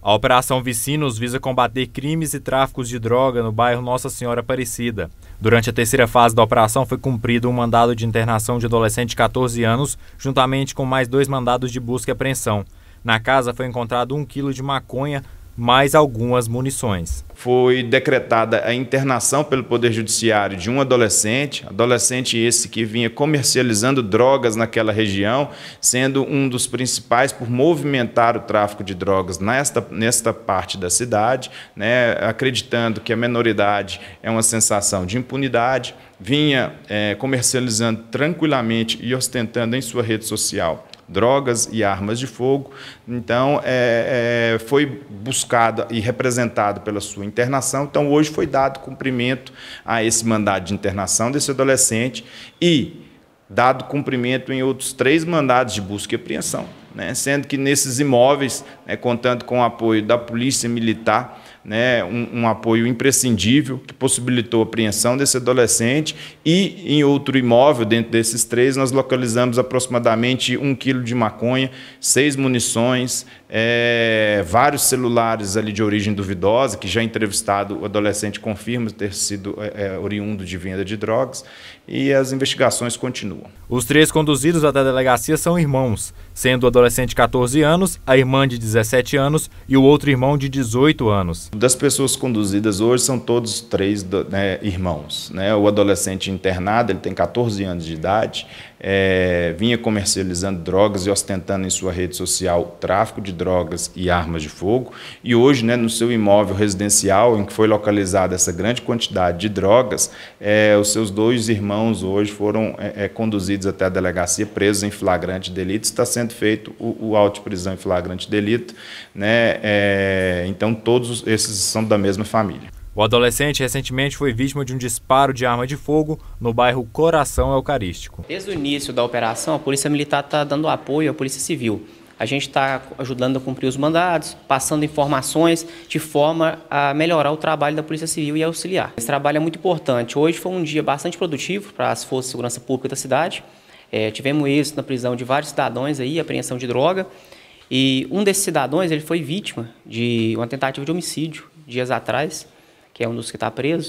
A Operação Vicinos visa combater crimes e tráficos de droga no bairro Nossa Senhora Aparecida. Durante a terceira fase da operação foi cumprido um mandado de internação de adolescente de 14 anos, juntamente com mais dois mandados de busca e apreensão. Na casa foi encontrado um quilo de maconha, mais algumas munições. Foi decretada a internação pelo Poder Judiciário de um adolescente, adolescente esse que vinha comercializando drogas naquela região, sendo um dos principais por movimentar o tráfico de drogas nesta, nesta parte da cidade, né, acreditando que a menoridade é uma sensação de impunidade, vinha é, comercializando tranquilamente e ostentando em sua rede social drogas e armas de fogo. Então, é, é, foi buscado e representado pela sua internação. Então, hoje foi dado cumprimento a esse mandado de internação desse adolescente e dado cumprimento em outros três mandados de busca e apreensão, né? sendo que nesses imóveis, né, contando com o apoio da Polícia Militar, né, um, um, apoio imprescindível que possibilitou a apreensão desse adolescente e em outro imóvel, dentro desses três, nós localizamos aproximadamente um quilo de maconha, seis munições, é, vários celulares ali de origem duvidosa, que já entrevistado o adolescente confirma ter sido é, é oriundo de venda de drogas, e as investigações continuam. Os três conduzidos até a delegacia são irmãos, sendo o adolescente de 14 anos, a irmã de 17 anos e o outro irmão de 18 anos das pessoas conduzidas hoje são todos três né, irmãos. Né? O adolescente internado, ele tem 14 anos de idade, é, vinha comercializando drogas e ostentando em sua rede social tráfico de drogas e armas de fogo. E hoje, né, no seu imóvel residencial, em que foi localizada essa grande quantidade de drogas, é, os seus dois irmãos hoje foram é, é conduzidos até a delegacia, presos em flagrante delito. Está sendo feito o, o auto de prisão em flagrante delito. Né? É, então, todos esses são da mesma família. O adolescente recentemente foi vítima de um disparo de arma de fogo no bairro Coração Eucarístico. Desde o início da operação, a Polícia Militar está dando apoio à Polícia Civil. A gente está ajudando a cumprir os mandados, passando informações de forma a melhorar o trabalho da Polícia Civil e auxiliar. Esse trabalho é muito importante. Hoje foi um dia bastante produtivo para as Forças de Segurança Pública da cidade. É, tivemos êxito na prisão de vários cidadãos aí, apreensão de droga. E um desses cidadãos ele foi vítima de uma tentativa de homicídio dias atrás, que é um dos que está preso.